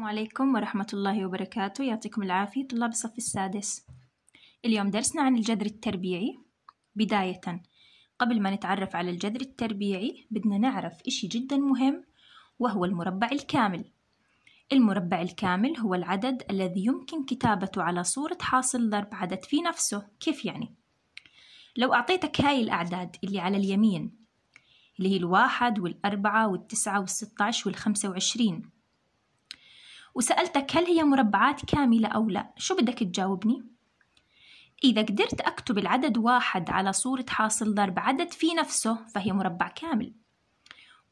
السلام عليكم ورحمة الله وبركاته يعطيكم العافية طلاب الصف السادس اليوم درسنا عن الجذر التربيعي بداية قبل ما نتعرف على الجذر التربيعي بدنا نعرف إشي جدا مهم وهو المربع الكامل المربع الكامل هو العدد الذي يمكن كتابته على صورة حاصل ضرب عدد في نفسه كيف يعني؟ لو أعطيتك هاي الأعداد اللي على اليمين اللي هي الواحد والأربعة والتسعة والستعش والخمسة وعشرين وسألتك هل هي مربعات كاملة أو لا شو بدك تجاوبني؟ إذا قدرت أكتب العدد واحد على صورة حاصل ضرب عدد في نفسه فهي مربع كامل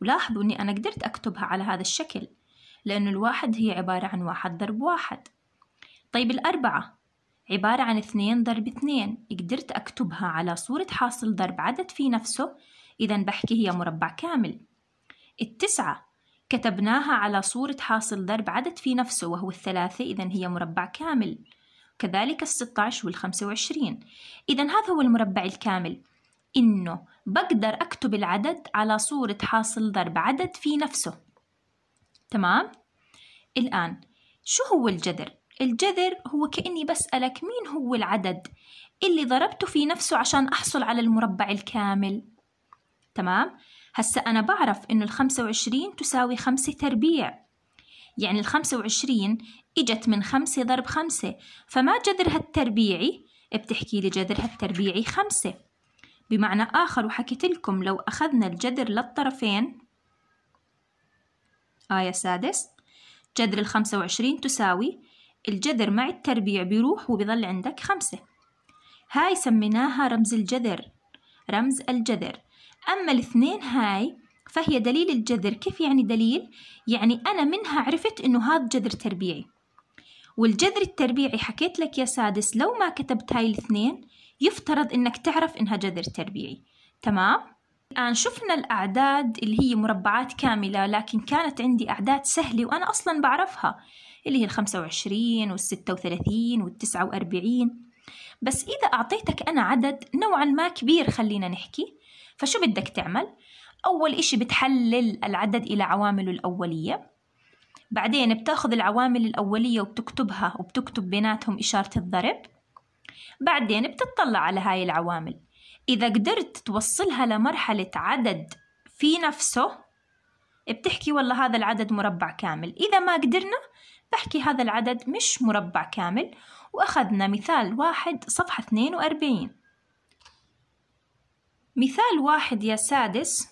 ولاحظوا أني أنا قدرت أكتبها على هذا الشكل لأنه الواحد هي عبارة عن واحد ضرب واحد طيب الأربعة عبارة عن اثنين ضرب اثنين قدرت أكتبها على صورة حاصل ضرب عدد في نفسه إذا بحكي هي مربع كامل التسعة كتبناها على صورة حاصل ضرب عدد في نفسه وهو الثلاثة إذا هي مربع كامل كذلك الستة عشر والخمسة وعشرين إذا هذا هو المربع الكامل إنه بقدر أكتب العدد على صورة حاصل ضرب عدد في نفسه تمام؟ الآن شو هو الجذر؟ الجذر هو كأني بسألك مين هو العدد اللي ضربته في نفسه عشان أحصل على المربع الكامل تمام؟ هسا أنا بعرف إنه الخمسة وعشرين تساوي خمسة تربيع يعني الخمسة وعشرين إجت من خمسة ضرب خمسة فما جذرها التربيعي بتحكي لي جذرها التربيعي خمسة بمعنى آخر وحكيت لكم لو أخذنا الجذر للطرفين آية سادس جذر الخمسة وعشرين تساوي الجذر مع التربيع بيروح وبيظل عندك خمسة هاي سميناها رمز الجذر رمز الجذر أما الاثنين هاي فهي دليل الجذر كيف يعني دليل؟ يعني أنا منها عرفت إنه هذا جذر تربيعي والجذر التربيعي حكيت لك يا سادس لو ما كتبت هاي الاثنين يفترض إنك تعرف إنها جذر تربيعي تمام؟ الآن شفنا الأعداد اللي هي مربعات كاملة لكن كانت عندي أعداد سهلة وأنا أصلا بعرفها اللي هي الخمسة وعشرين والستة وثلاثين والتسعة وأربعين بس إذا أعطيتك أنا عدد نوعا ما كبير خلينا نحكي فشو بدك تعمل؟ أول إشي بتحلل العدد إلى عوامله الأولية بعدين بتاخذ العوامل الأولية وبتكتبها وبتكتب بيناتهم إشارة الضرب بعدين بتطلع على هاي العوامل إذا قدرت توصلها لمرحلة عدد في نفسه بتحكي والله هذا العدد مربع كامل إذا ما قدرنا بحكي هذا العدد مش مربع كامل وأخذنا مثال واحد صفحة 42 مثال واحد يا سادس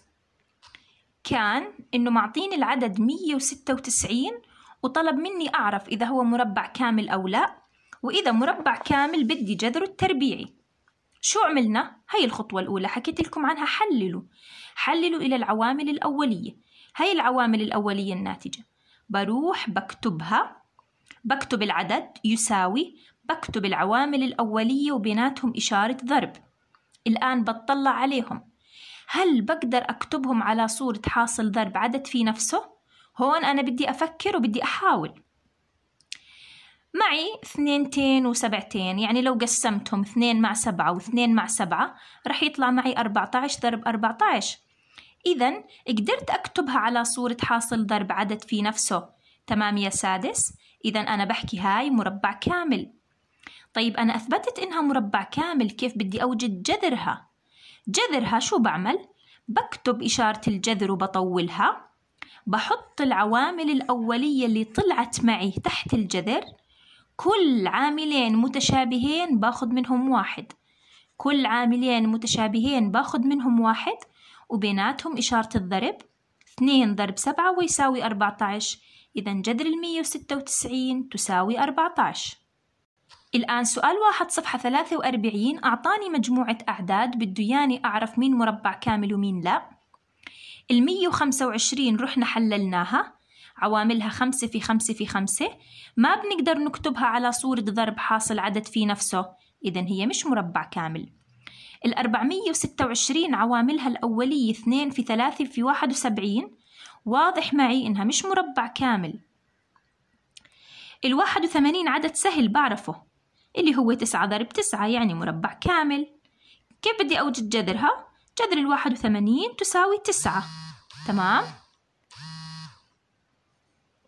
كان إنه معطيني العدد 196 وطلب مني أعرف إذا هو مربع كامل أو لا وإذا مربع كامل بدي جذره التربيعي شو عملنا؟ هاي الخطوة الأولى حكيت لكم عنها حللوا حللوا إلى العوامل الأولية هاي العوامل الأولية الناتجة بروح بكتبها بكتب العدد يساوي بكتب العوامل الأولية وبيناتهم إشارة ضرب الآن بتطلع عليهم هل بقدر أكتبهم على صورة حاصل ضرب عدد في نفسه؟ هون أنا بدي أفكر وبدي أحاول معي اثنينتين وسبعتين يعني لو قسمتهم اثنين مع سبعة واثنين مع سبعة رح يطلع معي أربعة عشر ضرب أربعة عشر إذا قدرت أكتبها على صورة حاصل ضرب عدد في نفسه تمام يا سادس إذا أنا بحكي هاي مربع كامل طيب أنا أثبتت إنها مربع كامل كيف بدي أوجد جذرها جذرها شو بعمل؟ بكتب إشارة الجذر وبطولها بحط العوامل الأولية اللي طلعت معي تحت الجذر كل عاملين متشابهين باخد منهم واحد كل عاملين متشابهين باخد منهم واحد وبيناتهم إشارة الضرب 2 ضرب 7 ويساوي 14 إذا جذر المية وستة وتسعين تساوي 14 الآن سؤال واحد صفحة 43 أعطاني مجموعة أعداد بده ياني أعرف مين مربع كامل ومين لا المية وخمسة وعشرين رحنا حللناها عواملها خمسة في خمسة في خمسة ما بنقدر نكتبها على صورة ضرب حاصل عدد في نفسه إذا هي مش مربع كامل الأربعمية وستة وعشرين عواملها الأولية اثنين في ثلاثة في واحد وسبعين واضح معي إنها مش مربع كامل الواحد وثمانين عدد سهل بعرفه اللي هو تسعة ضرب تسعة يعني مربع كامل كيف بدي أوجد جذرها؟ جذر الواحد وثمانين تساوي تسعة تمام؟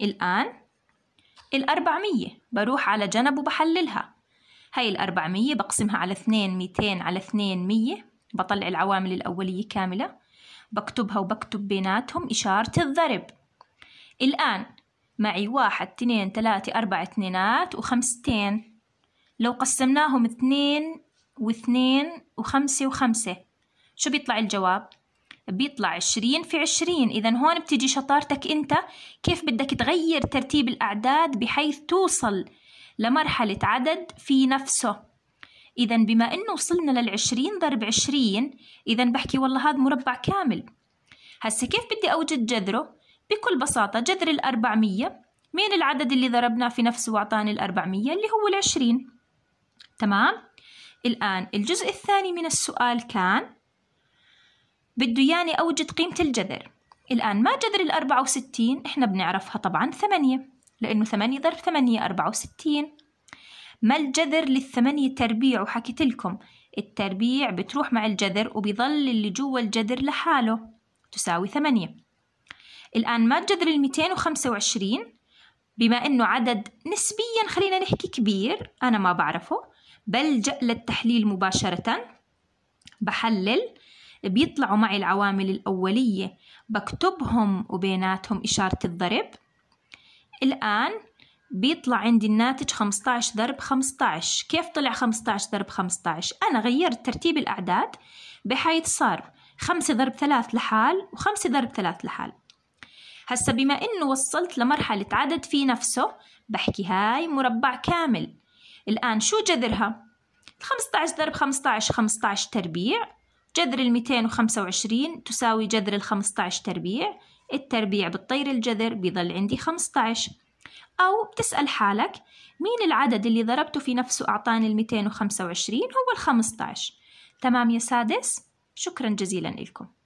الآن الأربعمية بروح على جنب وبحللها هاي الأربعمية بقسمها على اثنين ميتين على اثنين مية بطلع العوامل الأولية كاملة بكتبها وبكتب بيناتهم إشارة الضرب الآن معي واحد اثنين ثلاثة أربعة اثنينات وخمستين لو قسمناهم اثنين واثنين وخمسة وخمسة شو بيطلع الجواب؟ بيطلع عشرين في عشرين إذا هون بتيجي شطارتك أنت كيف بدك تغير ترتيب الأعداد بحيث توصل لمرحلة عدد في نفسه إذا بما إنه وصلنا للعشرين ضرب عشرين إذا بحكي والله هذا مربع كامل هسا كيف بدي أوجد جذره؟ بكل بساطة جذر الأربعمية مين العدد اللي ضربناه في نفسه وأعطاني الأربعمية اللي هو العشرين تمام الآن الجزء الثاني من السؤال كان بده يعني أوجد قيمة الجذر الآن ما جذر الأربعة وستين إحنا بنعرفها طبعا ثمانية لأنه ثمانية ضرب ثمانية أربعة وستين ما الجذر للثمانية تربيع وحكيت لكم التربيع بتروح مع الجذر وبيظل اللي جوا الجذر لحاله تساوي ثمانية الآن ما الجذر الميتين وخمسة وعشرين بما أنه عدد نسبيا خلينا نحكي كبير أنا ما بعرفه بلجأ للتحليل مباشرة بحلل بيطلعوا معي العوامل الأولية بكتبهم وبيناتهم إشارة الضرب الآن بيطلع عندي الناتج 15 ضرب 15 كيف طلع 15 ضرب 15 أنا غيرت ترتيب الأعداد بحيث صار 5 ضرب 3 لحال و5 ضرب 3 لحال هسا بما إنه وصلت لمرحلة عدد في نفسه بحكي هاي مربع كامل الآن شو جذرها؟ 15 ضرب 15 15 تربيع جذر ال 225 تساوي جذر ال 15 تربيع التربيع بتطير الجذر بيضل عندي 15 أو بتسأل حالك مين العدد اللي ضربته في نفسه أعطاني ال 225 هو ال 15 تمام يا سادس شكرا جزيلا لكم